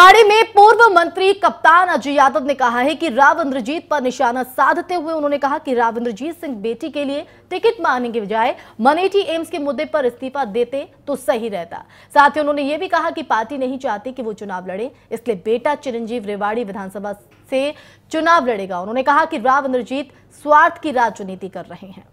निवाड़ी में पूर्व मंत्री कप्तान अजय यादव ने कहा है कि राव इंद्रजीत पर निशाना साधते हुए उन्होंने कहा कि राव इंद्रजीत सिंह बेटी के लिए टिकट मांगने के बजाय मनेठी एम्स के मुद्दे पर इस्तीफा देते तो सही रहता साथ ही उन्होंने ये भी कहा कि पार्टी नहीं चाहती कि वो चुनाव लड़े इसलिए बेटा चिरंजीव रेवाड़ी विधानसभा से चुनाव लड़ेगा उन्होंने कहा कि राव इंद्रजीत स्वार्थ की राजनीति कर रहे हैं